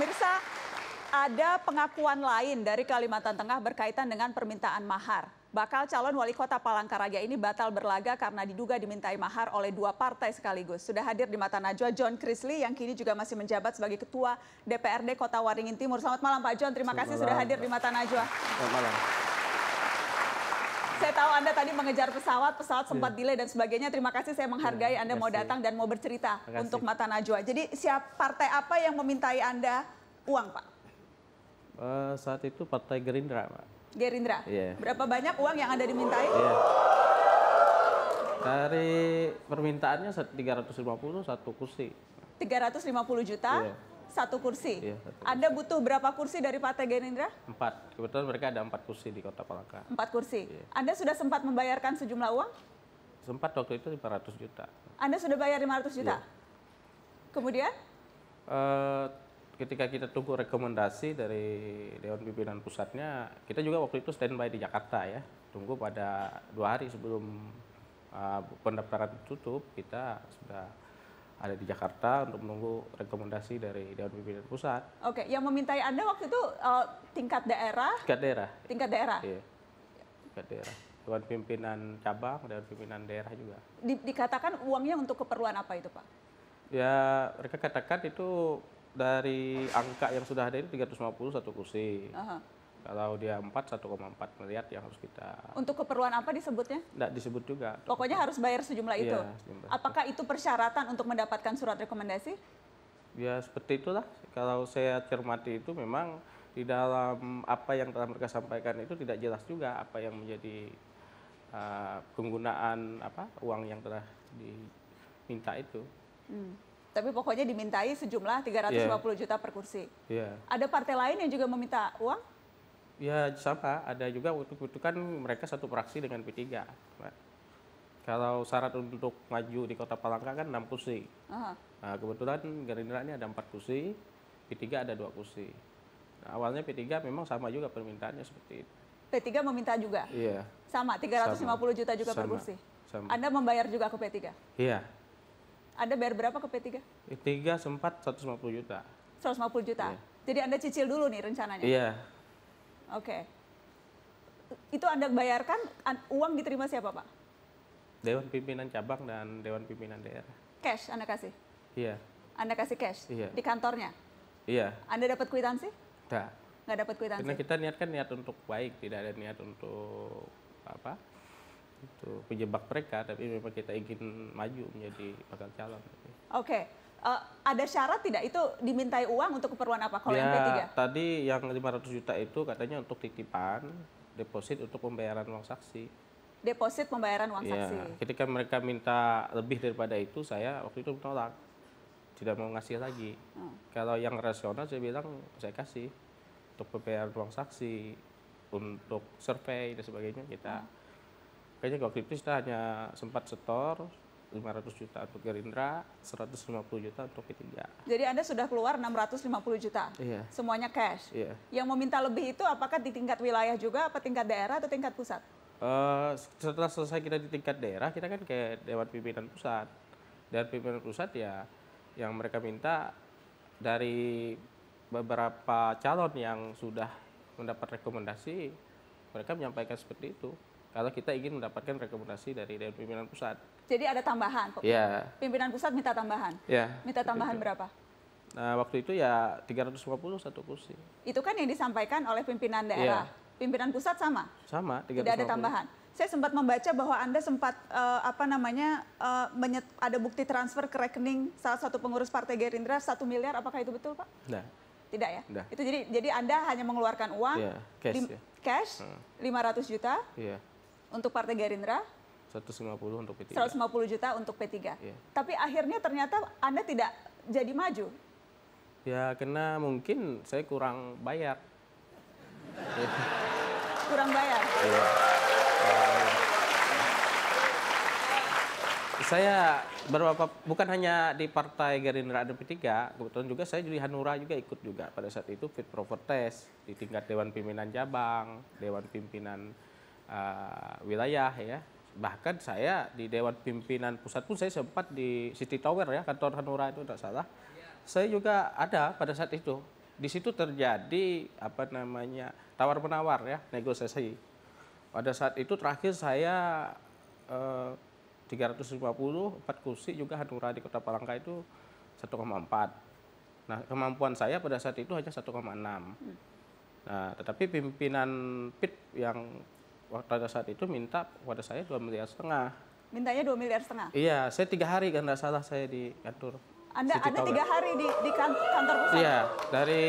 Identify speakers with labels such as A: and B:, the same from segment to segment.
A: Pemirsa, ada pengakuan lain dari Kalimantan Tengah berkaitan dengan permintaan mahar. Bakal calon wali kota Palangkaraya ini batal berlaga karena diduga dimintai mahar oleh dua partai sekaligus. Sudah hadir di Mata Najwa John Chrisley yang kini juga masih menjabat sebagai ketua DPRD Kota Waringin Timur. Selamat malam Pak John, terima Selamat kasih malam. sudah hadir di Mata Najwa.
B: Selamat malam
A: saya tahu Anda tadi mengejar pesawat, pesawat iya. sempat delay dan sebagainya. Terima kasih saya menghargai iya, Anda mau datang dan mau bercerita untuk Mata Najwa. Jadi siap partai apa yang memintai Anda uang, Pak?
B: Uh, saat itu Partai Gerindra, Pak.
A: Gerindra. Yeah. Berapa banyak uang yang Anda dimintai?
B: Yeah. Dari permintaannya 350 satu kursi.
A: 350 juta? Yeah satu kursi. Iya, satu Anda butuh berapa kursi dari Partai Gerindra?
B: Empat. Kebetulan mereka ada empat kursi di Kota Palangka.
A: Empat kursi. Iya. Anda sudah sempat membayarkan sejumlah uang?
B: Sempat waktu itu 500 juta.
A: Anda sudah bayar 500 juta? Iya. Kemudian?
B: Uh, ketika kita tunggu rekomendasi dari Dewan Pimpinan Pusatnya, kita juga waktu itu standby di Jakarta ya. Tunggu pada dua hari sebelum uh, pendaftaran tutup, kita sudah ada di Jakarta untuk menunggu rekomendasi dari Dewan Pimpinan Pusat.
A: Oke, yang meminta Anda waktu itu uh, tingkat daerah?
B: Tingkat daerah. Tingkat daerah? Iya, tingkat daerah. Dewan Pimpinan Cabang, Dewan Pimpinan Daerah juga.
A: Di, dikatakan uangnya untuk keperluan apa itu Pak?
B: Ya, mereka katakan itu dari angka yang sudah ada itu 350 satu kursi. Uh -huh kalau dia 4, 1,4 miliar yang harus kita...
A: Untuk keperluan apa disebutnya?
B: Tidak disebut juga.
A: Pokoknya harus bayar sejumlah iya, itu? Ya, sejumlah. Apakah itu persyaratan untuk mendapatkan surat rekomendasi?
B: Ya, seperti itulah. Kalau saya cermati itu memang di dalam apa yang telah mereka sampaikan itu tidak jelas juga apa yang menjadi uh, penggunaan apa uang yang telah diminta itu.
A: Hmm tapi pokoknya dimintai sejumlah 350 iya. yeah. juta per kursi. Yeah. Ada partai lain yang juga meminta uang?
B: Ya sama, ada juga waktu untuk kan mereka satu praksi dengan P3. kalau syarat untuk maju di Kota Palangka kan 6 kursi. Uh -huh. Nah, kebetulan Gerindra ini ada 4 kursi, P3 ada 2 kursi. Nah, awalnya P3 memang sama juga permintaannya seperti itu.
A: P3 meminta juga? Iya. Sama, 350 sama. juta juga sama. per kursi? Sama. Anda membayar juga ke P3? Iya. Anda bayar berapa ke P3?
B: P3 sempat 150 juta.
A: 150 juta? Iya. Jadi Anda cicil dulu nih rencananya? Iya. Oke. Okay. Itu Anda bayarkan uang diterima siapa, Pak?
B: Dewan pimpinan cabang dan dewan pimpinan daerah.
A: Cash Anda kasih? Iya. Anda kasih cash? Iya. Di kantornya? Iya. Anda dapat kwitansi? Tidak. Nggak dapat kwitansi. Karena
B: kita niatkan niat untuk baik, tidak ada niat untuk apa? itu penjebak mereka, tapi memang kita ingin maju menjadi bakal calon. Oke.
A: Okay uh, ada syarat tidak itu dimintai uang untuk keperluan apa kalau ya, MP3?
B: Tadi yang 500 juta itu katanya untuk titipan, deposit untuk pembayaran uang saksi.
A: Deposit pembayaran uang ya, saksi.
B: Ketika mereka minta lebih daripada itu, saya waktu itu menolak. Tidak mau ngasih lagi. Hmm. Kalau yang rasional saya bilang saya kasih untuk pembayaran uang saksi, untuk survei dan sebagainya kita. Hmm. Kayaknya waktu itu kita hanya sempat setor 500 juta untuk Gerindra, 150 juta untuk P3.
A: Jadi Anda sudah keluar 650 juta? Iya. Semuanya cash? Iya. Yang meminta lebih itu apakah di tingkat wilayah juga, apa tingkat daerah atau tingkat pusat?
B: Uh, setelah selesai kita di tingkat daerah, kita kan ke Dewan Pimpinan Pusat. Dewan Pimpinan Pusat ya yang mereka minta dari beberapa calon yang sudah mendapat rekomendasi, mereka menyampaikan seperti itu kalau kita ingin mendapatkan rekomendasi dari Dewan Pimpinan Pusat.
A: Jadi ada tambahan? Ya. Pimpinan Pusat minta tambahan?
B: Ya. Minta tambahan itu. berapa? Nah, waktu itu ya 350 satu kursi.
A: Itu kan yang disampaikan oleh pimpinan iya. daerah. Ya. Pimpinan pusat sama?
B: Sama, 350. Tidak ada tambahan.
A: Saya sempat membaca bahwa Anda sempat uh, apa namanya uh, menyet, ada bukti transfer ke rekening salah satu pengurus Partai Gerindra satu miliar, apakah itu betul, Pak? Nah. Tidak ya? Nah. Itu jadi jadi Anda hanya mengeluarkan uang ya, cash, lim, ya. cash hmm. 500 juta. Iya untuk Partai Gerindra
B: 150 untuk P3.
A: 150 juta untuk P3. Yeah. Tapi akhirnya ternyata Anda tidak jadi maju.
B: Ya, karena mungkin saya kurang bayar.
A: Iya. kurang bayar. Iya.
B: saya beberapa bukan hanya di Partai Gerindra dan P3, kebetulan juga saya di Hanura juga ikut juga pada saat itu fit proper test di tingkat Dewan Pimpinan Jabang, Dewan Pimpinan uh, wilayah ya. Bahkan saya di Dewan Pimpinan Pusat pun saya sempat di City Tower ya, kantor Hanura itu tidak salah. Saya juga ada pada saat itu. Di situ terjadi apa namanya tawar menawar ya, negosiasi. Pada saat itu terakhir saya eh, 350 empat kursi juga Hanura di Kota Palangka itu 1,4. Nah, kemampuan saya pada saat itu hanya 1,6. Nah, tetapi pimpinan PIT yang pada saat itu minta kepada saya dua miliar setengah.
A: Mintanya dua miliar setengah?
B: Iya, saya tiga hari kan tidak salah saya di kantor.
A: Anda City Anda tiga hari di, di kan, kantor, pusat? Iya,
B: dari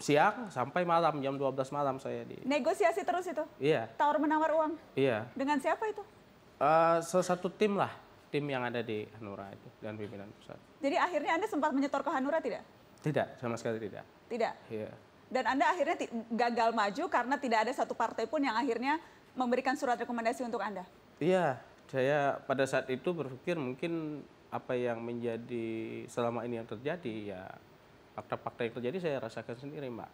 B: siang sampai malam, jam 12 malam saya di...
A: Negosiasi terus itu? Iya. Tawar menawar uang? Iya. Dengan siapa itu?
B: Uh, salah satu tim lah, tim yang ada di Hanura itu, dan pimpinan pusat.
A: Jadi akhirnya Anda sempat menyetor ke Hanura tidak?
B: Tidak, sama sekali tidak. Tidak? Iya
A: dan Anda akhirnya gagal maju karena tidak ada satu partai pun yang akhirnya memberikan surat rekomendasi untuk Anda.
B: Iya, saya pada saat itu berpikir mungkin apa yang menjadi selama ini yang terjadi ya fakta-fakta yang terjadi saya rasakan sendiri, Mbak.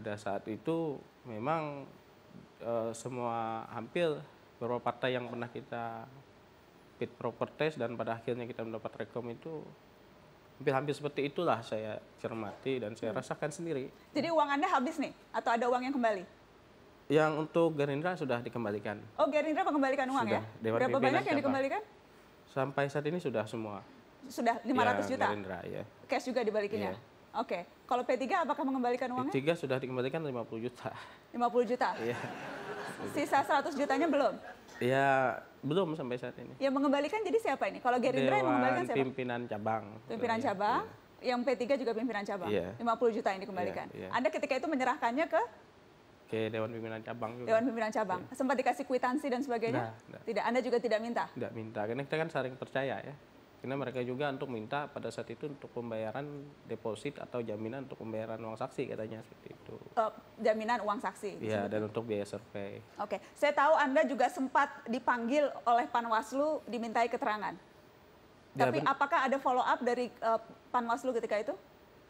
B: Pada saat itu memang e, semua hampir beberapa partai yang pernah kita fit proper test dan pada akhirnya kita mendapat rekom itu hampir-hampir seperti itulah saya cermati dan saya hmm. rasakan sendiri.
A: Jadi uang Anda habis nih atau ada uang yang kembali?
B: Yang untuk Gerindra sudah dikembalikan.
A: Oh, Gerindra mengembalikan uang ya? sudah. ya? Dewan Berapa banyak yang dikembalikan?
B: Sampai saat ini sudah semua.
A: Sudah 500 ya, juta. Gerindra ya. Cash juga dibalikin ya. Iya. Oke. Kalau P3 apakah mengembalikan uangnya?
B: P3 sudah dikembalikan 50 juta.
A: 50 juta? Iya. Sisa 100 jutanya belum?
B: Iya, belum sampai saat ini.
A: Yang mengembalikan jadi siapa ini? Kalau Gerindra Dewan yang mengembalikan siapa?
B: Pimpinan cabang. Pimpinan iya.
A: cabang. Ya. Yang P3 juga pimpinan cabang. Ya. 50 juta ini dikembalikan. Ya, ya. Anda ketika itu menyerahkannya ke
B: ke Dewan Pimpinan Cabang juga. Dewan
A: Pimpinan Cabang. Ya. Sempat dikasih kwitansi dan sebagainya? nah. Tidak, Anda juga tidak minta?
B: Tidak minta, karena kita kan saling percaya ya karena mereka juga untuk minta pada saat itu untuk pembayaran deposit atau jaminan untuk pembayaran uang saksi katanya seperti itu
A: uh, jaminan uang saksi iya dan
B: untuk biaya survei
A: oke okay. saya tahu anda juga sempat dipanggil oleh panwaslu dimintai keterangan ya, tapi apakah ada follow up dari uh, panwaslu ketika itu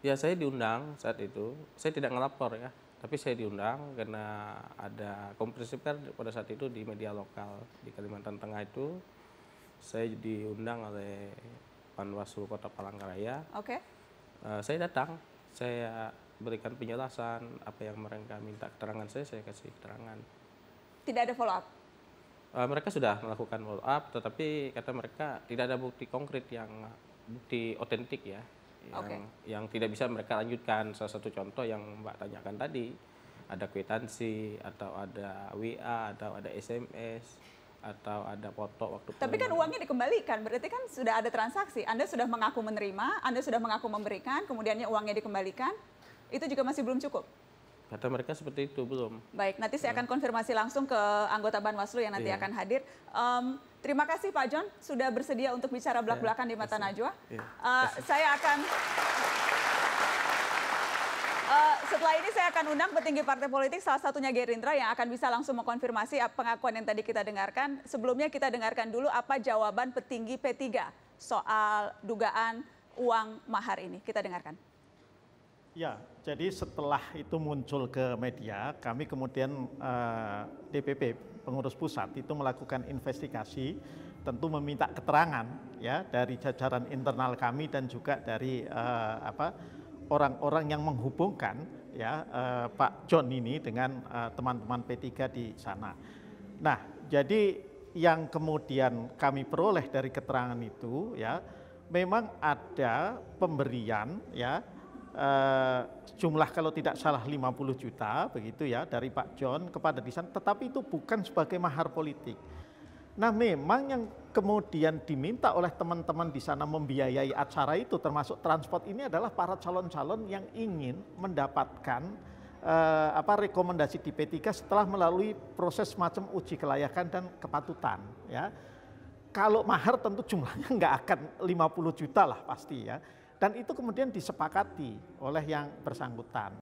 B: ya saya diundang saat itu saya tidak ngelapor ya tapi saya diundang karena ada kompresi pers pada saat itu di media lokal di Kalimantan Tengah itu saya diundang oleh Panwaslu Kota Palangkaraya. Oke. Okay. Uh, eh, saya datang, saya berikan penjelasan apa yang mereka minta keterangan saya, saya kasih keterangan.
A: Tidak ada follow up.
B: Uh, eh, mereka sudah melakukan follow up, tetapi kata mereka tidak ada bukti konkret yang bukti otentik ya, yang okay. yang tidak bisa mereka lanjutkan. Salah satu contoh yang Mbak tanyakan tadi, ada kwitansi atau ada WA atau ada SMS atau ada foto waktu Tapi kan uangnya
A: dikembalikan, berarti kan sudah ada transaksi. Anda sudah mengaku menerima, Anda sudah mengaku memberikan, kemudiannya uangnya dikembalikan. Itu juga masih belum cukup.
B: Kata mereka seperti itu belum.
A: Baik, nanti saya akan konfirmasi langsung ke anggota Banwaslu yang nanti iya. akan hadir. Um, terima kasih Pak John sudah bersedia untuk bicara iya, belak-belakan di mata Najwa. Iya. Uh, saya akan Eh, setelah ini saya akan undang petinggi partai politik, salah satunya Gerindra yang akan bisa langsung mengkonfirmasi pengakuan yang tadi kita dengarkan. Sebelumnya kita dengarkan dulu apa jawaban petinggi P3 soal dugaan uang mahar ini. Kita dengarkan.
C: Ya, jadi setelah itu muncul ke media, kami kemudian eh, DPP pengurus pusat itu melakukan investigasi, tentu meminta keterangan ya dari jajaran internal kami dan juga dari eh, apa orang-orang yang menghubungkan ya eh, Pak John ini dengan eh, teman-teman eh, P3 di sana. Nah, jadi yang kemudian kami peroleh dari keterangan itu ya memang ada pemberian ya eh, jumlah kalau tidak salah 50 juta begitu ya dari Pak John kepada di sana. tetapi itu bukan sebagai mahar politik Nah memang yang kemudian diminta oleh teman-teman di sana membiayai acara itu termasuk transport ini adalah para calon-calon yang ingin mendapatkan eh, apa rekomendasi di P3 setelah melalui proses macam uji kelayakan dan kepatutan ya. Kalau mahar tentu jumlahnya nggak akan 50 juta lah pasti ya. Dan itu kemudian disepakati oleh yang bersangkutan.